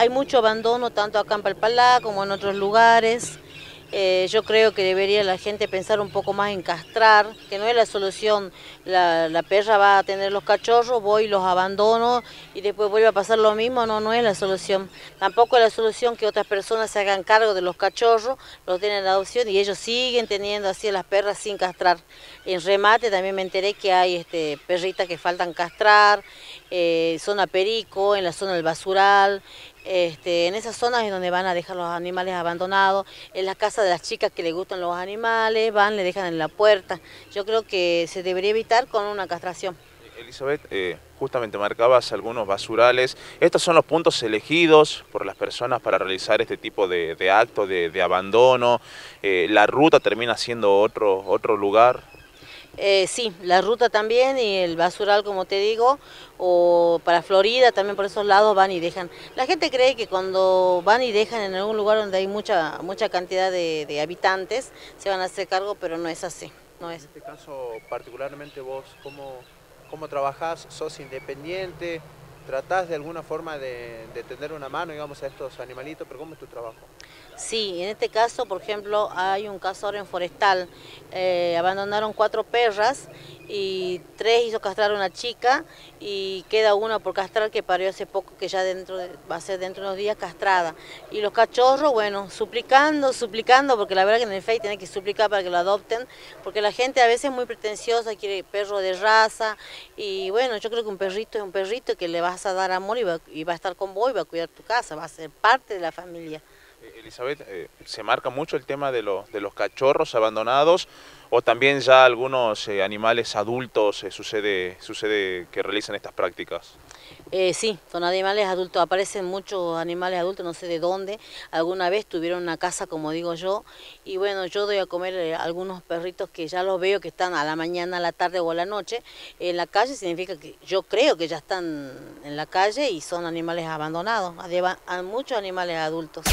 hay mucho abandono tanto acá en Palpalá como en otros lugares. Eh, yo creo que debería la gente pensar un poco más en castrar, que no es la solución. La, perra va a tener los cachorros, voy, los abandono y después vuelve a pasar lo mismo. No, no es la solución. Tampoco es la solución que otras personas se hagan cargo de los cachorros, los tienen en adopción y ellos siguen teniendo así las perras sin castrar. En remate también me enteré que hay este, perritas que faltan castrar, eh, zona Perico, en la zona del Basural, este, en esas zonas es donde van a dejar los animales abandonados, en las casas de las chicas que les gustan los animales, van, le dejan en la puerta. Yo creo que se debería evitar con una castración. Elizabeth, eh, justamente marcabas algunos basurales. Estos son los puntos elegidos por las personas para realizar este tipo de, de actos de, abandono. Eh, la ruta termina siendo otro, otro lugar. Eh, sí, la ruta también y el basural, como te digo, o para Florida también por esos lados van y dejan. La gente cree que cuando van y dejan en algún lugar donde hay mucha, mucha cantidad de, habitantes, se van a hacer cargo, pero no es así. No es. En este caso, particularmente vos, ¿cómo, cómo trabajás? ¿Sos independiente? tratás de alguna forma de, de, tender una mano, digamos, a estos animalitos, pero ¿cómo es tu trabajo? Sí, en este caso, por ejemplo, hay un caso en Forestal, eh, abandonaron cuatro perras y tres hizo castrar a una chica y queda una por castrar que parió hace poco, que ya dentro va a ser dentro de unos días castrada. Y los cachorros, bueno, suplicando, suplicando, porque la verdad que en el FEI tiene que suplicar para que lo adopten, porque la gente a veces es muy pretenciosa, quiere perro de raza y bueno, yo creo que un perrito es un perrito que le vas a dar amor y va, a estar con vos y va a cuidar tu casa, va a ser parte de la familia. Eh, Elizabeth, eh, se marca mucho el tema de, lo, de los cachorros abandonados o también ya algunos eh, animales adultos eh, sucede, sucede que realizan estas prácticas. Eh, sí, son animales adultos, aparecen muchos animales adultos, no sé de dónde. Alguna vez tuvieron una casa, como digo yo, y bueno, yo doy a comer algunos perritos que ya los veo que están a la mañana, a la tarde o a la noche en la calle, significa que yo creo que ya están en la calle y son animales abandonados, muchos animales adultos.